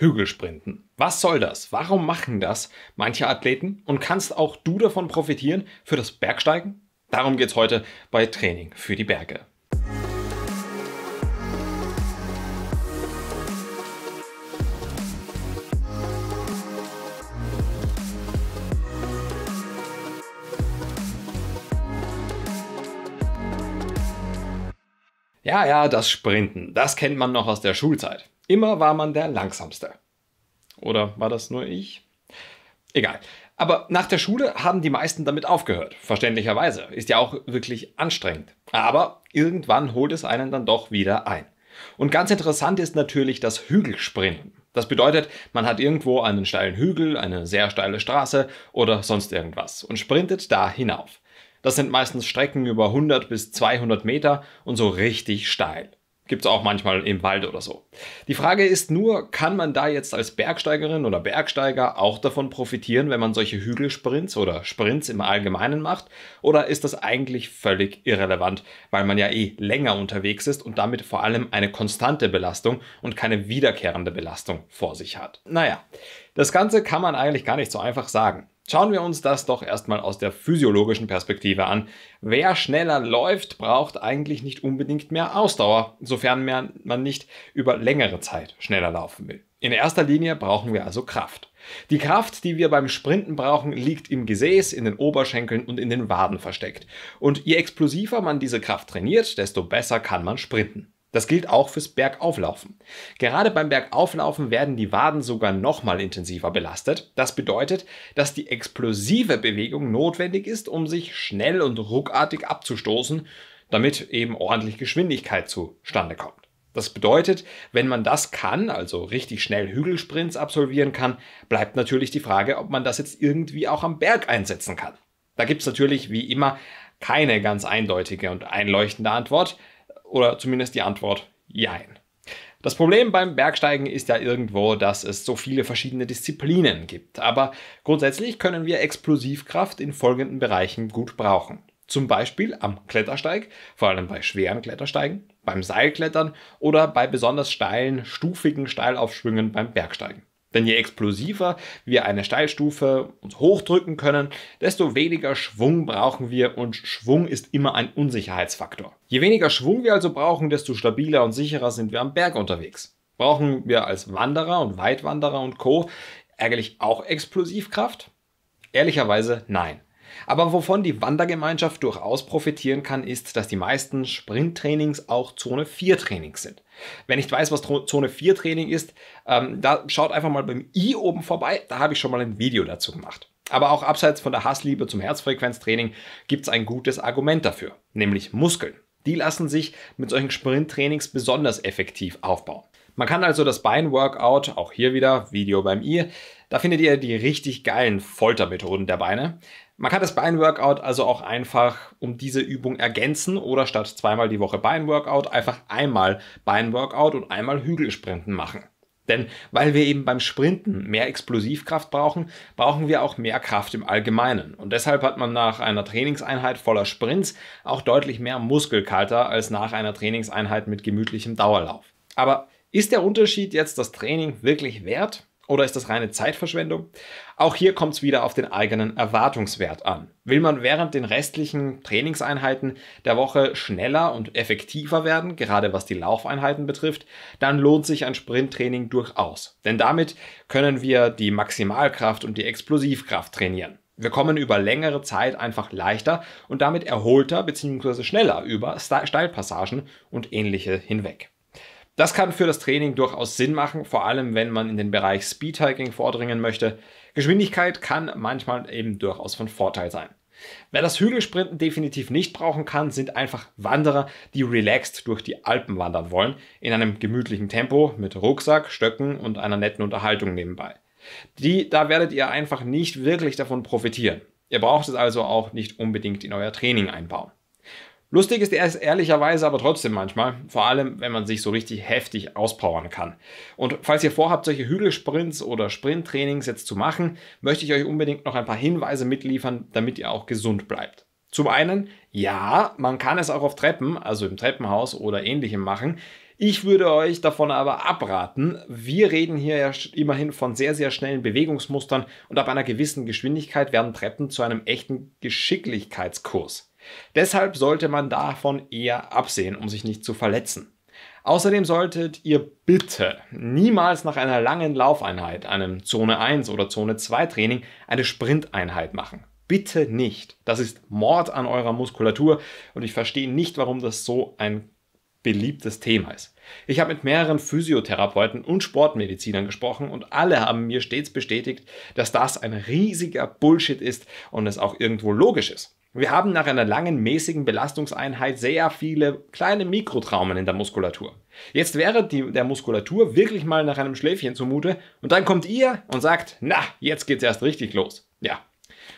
Hügelsprinten. Was soll das? Warum machen das manche Athleten? Und kannst auch du davon profitieren für das Bergsteigen? Darum geht es heute bei Training für die Berge. Ja, ja, das Sprinten, das kennt man noch aus der Schulzeit. Immer war man der Langsamste. Oder war das nur ich? Egal. Aber nach der Schule haben die meisten damit aufgehört. Verständlicherweise. Ist ja auch wirklich anstrengend. Aber irgendwann holt es einen dann doch wieder ein. Und ganz interessant ist natürlich das Hügelsprinten. Das bedeutet, man hat irgendwo einen steilen Hügel, eine sehr steile Straße oder sonst irgendwas und sprintet da hinauf. Das sind meistens Strecken über 100 bis 200 Meter und so richtig steil. Gibt es auch manchmal im Wald oder so. Die Frage ist nur, kann man da jetzt als Bergsteigerin oder Bergsteiger auch davon profitieren, wenn man solche Hügelsprints oder Sprints im Allgemeinen macht? Oder ist das eigentlich völlig irrelevant, weil man ja eh länger unterwegs ist und damit vor allem eine konstante Belastung und keine wiederkehrende Belastung vor sich hat? Naja, das Ganze kann man eigentlich gar nicht so einfach sagen. Schauen wir uns das doch erstmal aus der physiologischen Perspektive an. Wer schneller läuft, braucht eigentlich nicht unbedingt mehr Ausdauer, sofern man nicht über längere Zeit schneller laufen will. In erster Linie brauchen wir also Kraft. Die Kraft, die wir beim Sprinten brauchen, liegt im Gesäß, in den Oberschenkeln und in den Waden versteckt. Und je explosiver man diese Kraft trainiert, desto besser kann man sprinten. Das gilt auch fürs Bergauflaufen. Gerade beim Bergauflaufen werden die Waden sogar nochmal intensiver belastet. Das bedeutet, dass die explosive Bewegung notwendig ist, um sich schnell und ruckartig abzustoßen, damit eben ordentlich Geschwindigkeit zustande kommt. Das bedeutet, wenn man das kann, also richtig schnell Hügelsprints absolvieren kann, bleibt natürlich die Frage, ob man das jetzt irgendwie auch am Berg einsetzen kann. Da gibt es natürlich wie immer keine ganz eindeutige und einleuchtende Antwort. Oder zumindest die Antwort Jein. Das Problem beim Bergsteigen ist ja irgendwo, dass es so viele verschiedene Disziplinen gibt. Aber grundsätzlich können wir Explosivkraft in folgenden Bereichen gut brauchen. Zum Beispiel am Klettersteig, vor allem bei schweren Klettersteigen, beim Seilklettern oder bei besonders steilen, stufigen Steilaufschwüngen beim Bergsteigen. Denn je explosiver wir eine Steilstufe uns hochdrücken können, desto weniger Schwung brauchen wir und Schwung ist immer ein Unsicherheitsfaktor. Je weniger Schwung wir also brauchen, desto stabiler und sicherer sind wir am Berg unterwegs. Brauchen wir als Wanderer und Weitwanderer und Co. eigentlich auch Explosivkraft? Ehrlicherweise nein. Aber wovon die Wandergemeinschaft durchaus profitieren kann, ist, dass die meisten Sprinttrainings auch Zone 4 Trainings sind. Wer nicht weiß, was Zone 4 Training ist, ähm, da schaut einfach mal beim i oben vorbei, da habe ich schon mal ein Video dazu gemacht. Aber auch abseits von der Hassliebe zum Herzfrequenztraining gibt es ein gutes Argument dafür, nämlich Muskeln. Die lassen sich mit solchen Sprinttrainings besonders effektiv aufbauen. Man kann also das Beinworkout, auch hier wieder Video beim i, da findet ihr die richtig geilen Foltermethoden der Beine. Man kann das Beinworkout also auch einfach um diese Übung ergänzen oder statt zweimal die Woche Beinworkout einfach einmal Beinworkout und einmal Hügelsprinten machen. Denn weil wir eben beim Sprinten mehr Explosivkraft brauchen, brauchen wir auch mehr Kraft im Allgemeinen. Und deshalb hat man nach einer Trainingseinheit voller Sprints auch deutlich mehr Muskelkalter als nach einer Trainingseinheit mit gemütlichem Dauerlauf. Aber ist der Unterschied jetzt das Training wirklich wert? Oder ist das reine Zeitverschwendung? Auch hier kommt es wieder auf den eigenen Erwartungswert an. Will man während den restlichen Trainingseinheiten der Woche schneller und effektiver werden, gerade was die Laufeinheiten betrifft, dann lohnt sich ein Sprinttraining durchaus. Denn damit können wir die Maximalkraft und die Explosivkraft trainieren. Wir kommen über längere Zeit einfach leichter und damit erholter bzw. schneller über Steilpassagen und ähnliche hinweg. Das kann für das Training durchaus Sinn machen, vor allem wenn man in den Bereich Speedhiking vordringen möchte. Geschwindigkeit kann manchmal eben durchaus von Vorteil sein. Wer das Hügelsprinten definitiv nicht brauchen kann, sind einfach Wanderer, die relaxed durch die Alpen wandern wollen, in einem gemütlichen Tempo mit Rucksack, Stöcken und einer netten Unterhaltung nebenbei. Die, da werdet ihr einfach nicht wirklich davon profitieren. Ihr braucht es also auch nicht unbedingt in euer Training einbauen. Lustig ist er es ehrlicherweise aber trotzdem manchmal, vor allem wenn man sich so richtig heftig auspowern kann. Und falls ihr vorhabt, solche Hügelsprints oder Sprinttrainings jetzt zu machen, möchte ich euch unbedingt noch ein paar Hinweise mitliefern, damit ihr auch gesund bleibt. Zum einen, ja, man kann es auch auf Treppen, also im Treppenhaus oder ähnlichem machen. Ich würde euch davon aber abraten. Wir reden hier ja immerhin von sehr, sehr schnellen Bewegungsmustern und ab einer gewissen Geschwindigkeit werden Treppen zu einem echten Geschicklichkeitskurs. Deshalb sollte man davon eher absehen, um sich nicht zu verletzen. Außerdem solltet ihr bitte niemals nach einer langen Laufeinheit, einem Zone 1 oder Zone 2 Training, eine Sprinteinheit machen. Bitte nicht. Das ist Mord an eurer Muskulatur und ich verstehe nicht, warum das so ein beliebtes Thema ist. Ich habe mit mehreren Physiotherapeuten und Sportmedizinern gesprochen und alle haben mir stets bestätigt, dass das ein riesiger Bullshit ist und es auch irgendwo logisch ist. Wir haben nach einer langen, mäßigen Belastungseinheit sehr viele kleine Mikrotraumen in der Muskulatur. Jetzt wäre die, der Muskulatur wirklich mal nach einem Schläfchen zumute und dann kommt ihr und sagt, na, jetzt geht's erst richtig los. Ja,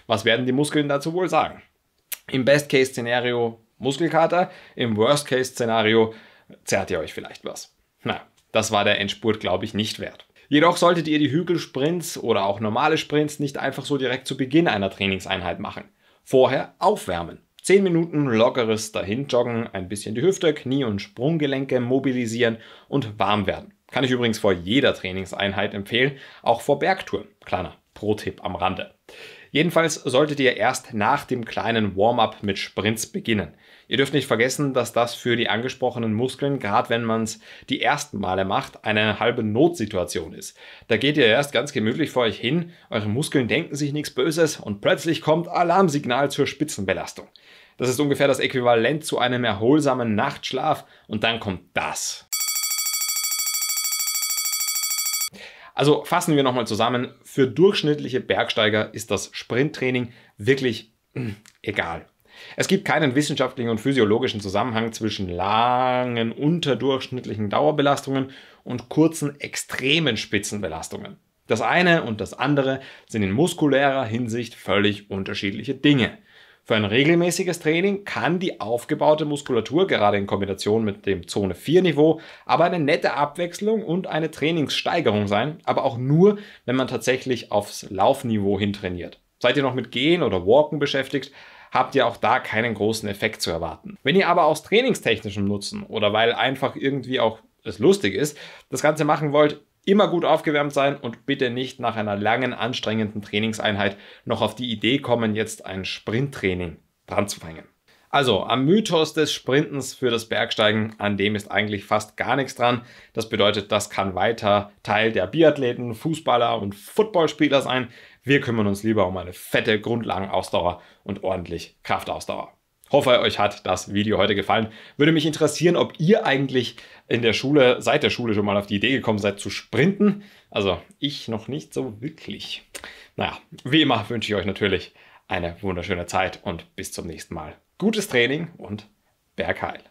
was werden die Muskeln dazu wohl sagen? Im Best-Case-Szenario Muskelkater, im Worst-Case-Szenario zerrt ihr euch vielleicht was. Na, das war der Endspurt, glaube ich, nicht wert. Jedoch solltet ihr die Hügelsprints oder auch normale Sprints nicht einfach so direkt zu Beginn einer Trainingseinheit machen vorher aufwärmen. 10 Minuten lockeres Dahinjoggen, ein bisschen die Hüfte, Knie und Sprunggelenke mobilisieren und warm werden. Kann ich übrigens vor jeder Trainingseinheit empfehlen, auch vor Bergtouren. Kleiner Pro-Tipp am Rande. Jedenfalls solltet ihr erst nach dem kleinen Warm-up mit Sprints beginnen. Ihr dürft nicht vergessen, dass das für die angesprochenen Muskeln, gerade wenn man es die ersten Male macht, eine halbe Notsituation ist. Da geht ihr erst ganz gemütlich vor euch hin, eure Muskeln denken sich nichts Böses und plötzlich kommt Alarmsignal zur Spitzenbelastung. Das ist ungefähr das Äquivalent zu einem erholsamen Nachtschlaf und dann kommt das. Also fassen wir nochmal zusammen, für durchschnittliche Bergsteiger ist das Sprinttraining wirklich hm, egal. Es gibt keinen wissenschaftlichen und physiologischen Zusammenhang zwischen langen unterdurchschnittlichen Dauerbelastungen und kurzen extremen Spitzenbelastungen. Das eine und das andere sind in muskulärer Hinsicht völlig unterschiedliche Dinge. Für ein regelmäßiges Training kann die aufgebaute Muskulatur gerade in Kombination mit dem Zone 4 Niveau aber eine nette Abwechslung und eine Trainingssteigerung sein, aber auch nur, wenn man tatsächlich aufs Laufniveau hintrainiert. Seid ihr noch mit Gehen oder Walken beschäftigt, habt ihr auch da keinen großen Effekt zu erwarten. Wenn ihr aber aus trainingstechnischem Nutzen oder weil einfach irgendwie auch es lustig ist, das Ganze machen wollt, immer gut aufgewärmt sein und bitte nicht nach einer langen, anstrengenden Trainingseinheit noch auf die Idee kommen, jetzt ein Sprinttraining dran zu fangen. Also am Mythos des Sprintens für das Bergsteigen, an dem ist eigentlich fast gar nichts dran. Das bedeutet, das kann weiter Teil der Biathleten, Fußballer und Footballspieler sein. Wir kümmern uns lieber um eine fette Grundlagenausdauer und ordentlich Kraftausdauer hoffe, euch hat das Video heute gefallen. Würde mich interessieren, ob ihr eigentlich in der Schule, seit der Schule schon mal auf die Idee gekommen seid zu sprinten. Also ich noch nicht so wirklich. Naja, wie immer wünsche ich euch natürlich eine wunderschöne Zeit und bis zum nächsten Mal. Gutes Training und Bergheil.